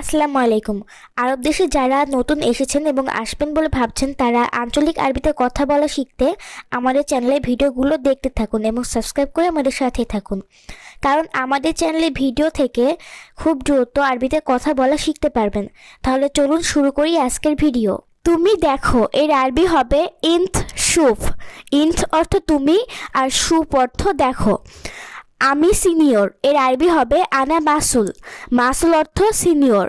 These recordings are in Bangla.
আসসালামু আলাইকুম আরব দেশে যারা নতুন এসেছেন এবং আসবেন বলে ভাবছেন তারা আঞ্চলিক আরবিতে কথা বলা শিখতে আমাদের চ্যানেলে ভিডিওগুলো দেখতে থাকুন এবং সাবস্ক্রাইব করে আমাদের সাথে থাকুন কারণ আমাদের চ্যানেলে ভিডিও থেকে খুব দ্রুত আরবিতে কথা বলা শিখতে পারবেন তাহলে চলুন শুরু করি আজকের ভিডিও তুমি দেখো এর আরবি হবে ইন্থ সুফ ইন্থ অর্থ তুমি আর সুপ অর্থ দেখো আমি সিনিয়র এর আরবি হবে আনা মাসুল মাসুল অর্থ সিনিয়র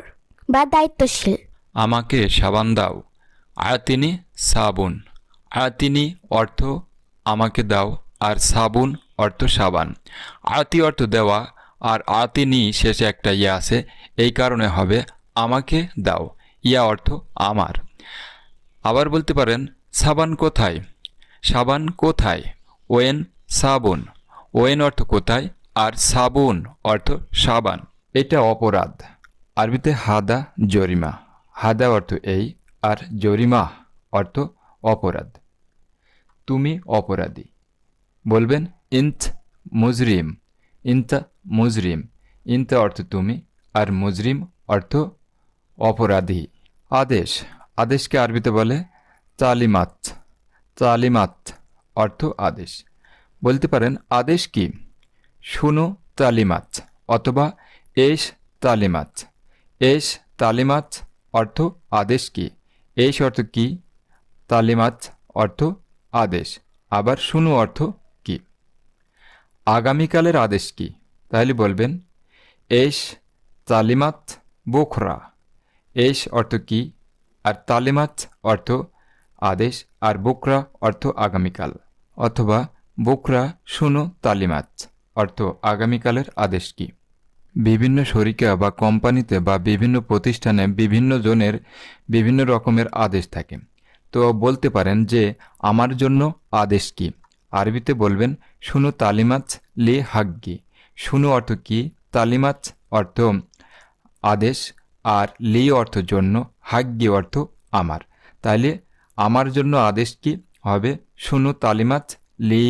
বা দায়িত্বশীল আমাকে সাবান দাও আয়াতিনি সাবুন আয়াতিনি অর্থ আমাকে দাও আর সাবুন অর্থ সাবান আয়াতি অর্থ দেওয়া আর আয়াতিনি শেষে একটা ইয়া আছে এই কারণে হবে আমাকে দাও ইয়া অর্থ আমার আবার বলতে পারেন সাবান কোথায় সাবান কোথায় ওয়েন সাবুন ওয়েন অর্থ কোথায় আর সাবুন অর্থ সাবান এটা অপরাধ আরবিতে হাদা জরিমা হাদা অর্থ এই আর জরিমা অর্থ অপরাধ তুমি অপরাধী বলবেন ইন্ত মুজরিম ইন্তা মুজরিম ইন্তা অর্থ তুমি আর মুজরিম অর্থ অপরাধী আদেশ আদেশকে আরবিতে বলে তালিমাত তালিমাত অর্থ আদেশ বলতে পারেন আদেশ কি শুনো তালিমাত অথবা এস তালিমাত এস তালিমাত অর্থ আদেশ কি এস অর্থ কি তালিমাত অর্থ আদেশ আবার শুনো অর্থ কি আগামীকালের আদেশ কি তাহলে বলবেন এস তালিমাত বোখরা এস অর্থ কি আর তালিমাত অর্থ আদেশ আর বোকরা অর্থ আগামীকাল অথবা বোকরা শুনো তালিমাত অর্থ আগামীকালের আদেশ কি বিভিন্ন শরিকা বা কোম্পানিতে বা বিভিন্ন প্রতিষ্ঠানে বিভিন্ন জনের বিভিন্ন রকমের আদেশ থাকে তো বলতে পারেন যে আমার জন্য আদেশ কি আরবিতে বলবেন শুনো তালিমাচ লে হাগ্গি শুনো অর্থ কি তালিমাচ অর্থ আদেশ আর লি অর্থ জন্য হাগ্গি অর্থ আমার তাইলে আমার জন্য আদেশ কি হবে শুনো তালিমাচ লি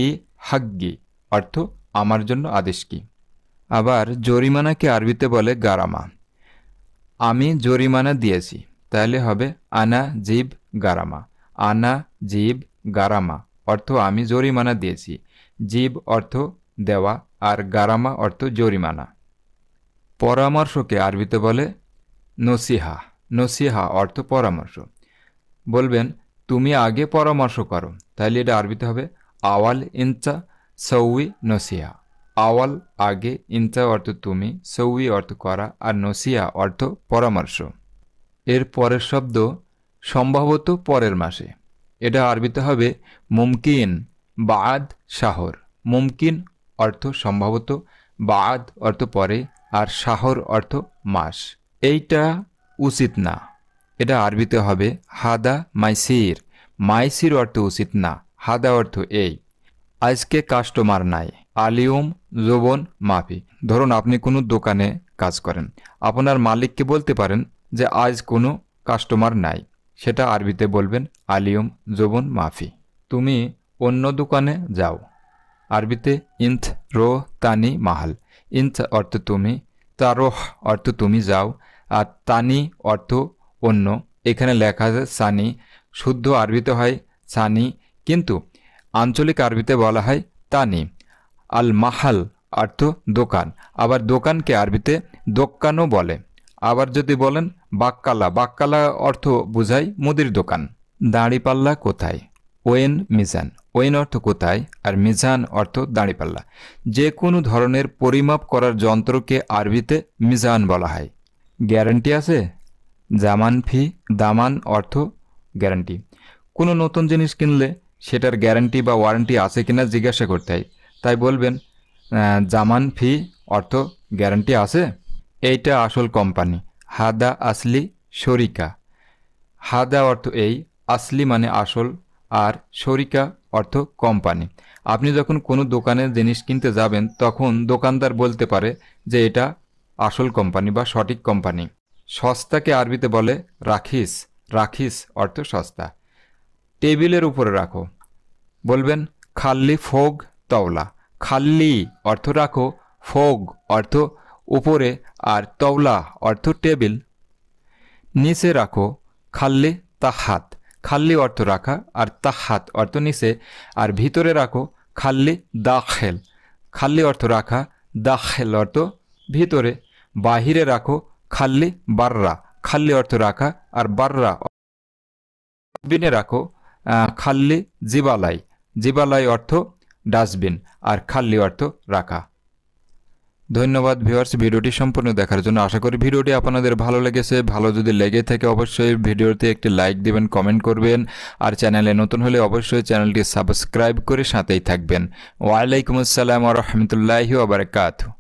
হাগ্গি অর্থ আমার জন্য আদেশ কি আবার জরিমানাকে আরবিতে বলে গারামা আমি জরিমানা দিয়েছি তাহলে হবে আনা জীব গারামা আনা জীব গারামা অর্থ আমি জরিমানা দিয়েছি জীব অর্থ দেওয়া আর গারামা অর্থ জরিমানা পরামর্শকে আরবিতে বলে নসিহা নসিহা অর্থ পরামর্শ বলবেন তুমি আগে পরামর্শ করো তাহলে এটা আরবিতে হবে আওয়াল ইনচা সৌই নসিয়া আওয়াল আগে ইনচা অর্থ তুমি সৌই অর্থ করা আর নসিয়া অর্থ পরামর্শ এর পরের শব্দ সম্ভবত পরের মাসে এটা আরবিতে হবে মুমকিন বাদ শাহর মুমকিন অর্থ সম্ভবত বাদ অর্থ পরে আর শাহর অর্থ মাস এইটা উচিত না এটা আরবিতে হবে হাদা মাইসির মাইসির অর্থ উচিত না হাদা অর্থ এই আজকে কাস্টমার নাই আলিউম জোবন মাফি ধরুন আপনি কোনো দোকানে কাজ করেন আপনার মালিককে বলতে পারেন যে আজ কোনো কাস্টমার নাই সেটা আরবিতে বলবেন আলিয়ম জোবন মাফি তুমি অন্য দোকানে যাও আরবিতে ইন্থ রো তানি মাহাল ইন্থ অর্থ তুমি তারোহ অর্থ তুমি যাও আর তানি অর্থ অন্য এখানে লেখা আছে সানি শুদ্ধ আরবিতে হয় সানি কিন্তু আঞ্চলিক আরবিতে বলা হয় তানি আল মাহাল অর্থ দোকান আবার দোকানকে আরবিতে দোকানও বলে আবার যদি বলেন বাক্কালা বাক্কালা অর্থ বোঝায় মুদির দোকান দাঁড়িপাল্লা কোথায় ওয়েন মিজান ওয়েন অর্থ কোথায় আর মিজান অর্থ দাঁড়িপাল্লা যে কোনো ধরনের পরিমাপ করার যন্ত্রকে আরবিতে মিজান বলা হয় গ্যারান্টি আছে জামান ফি দামান অর্থ গ্যারান্টি কোনো নতুন জিনিস কিনলে সেটার গ্যারান্টি বা ওয়ারেন্টি আছে কিনা জিজ্ঞাসা করতে হয় তাই বলবেন জামান ফি অর্থ গ্যারান্টি আছে এইটা আসল কোম্পানি হাদা আসলি শরিকা হাদা অর্থ এই আসলি মানে আসল আর শরিকা অর্থ কোম্পানি আপনি যখন কোনো দোকানে জিনিস কিনতে যাবেন তখন দোকানদার বলতে পারে যে এটা আসল কোম্পানি বা সঠিক কোম্পানি সস্তাকে আরবিতে বলে রাখিস রাখিস অর্থ সস্তা টেবিলের উপরে রাখো বলবেন খাল্লি ফোগ তওলা খাল্লি অর্থ রাখো ফোগ অর্থ উপরে আর তওলা অর্থ টেবিল নিচে রাখো খাল্লি তাহাত খাল্লি অর্থ রাখা আর তাহাত অর্থ নিচে আর ভিতরে রাখো খাল্লি দাখেল খাল্লি অর্থ রাখা দাখেল অর্থ ভিতরে বাহিরে রাখো খাল্লি বাররা খাল্লি অর্থ রাখা আর বাররা বিনে রাখো খাল্লি জিবালাই জিবালাই অর্থ ডাস্টবিন আর খাল্লি অর্থ রাখা ধন্যবাদ ভিওয়ার্স ভিডিওটি সম্পূর্ণ দেখার জন্য আশা করি ভিডিওটি আপনাদের ভালো লেগেছে ভালো যদি লেগে থাকে অবশ্যই ভিডিওতে একটি লাইক দেবেন কমেন্ট করবেন আর চ্যানেলে নতুন হলে অবশ্যই চ্যানেলটি সাবস্ক্রাইব করে সাথেই থাকবেন ওয়ালাইকুম আসসালাম আবার ওবরাকাতু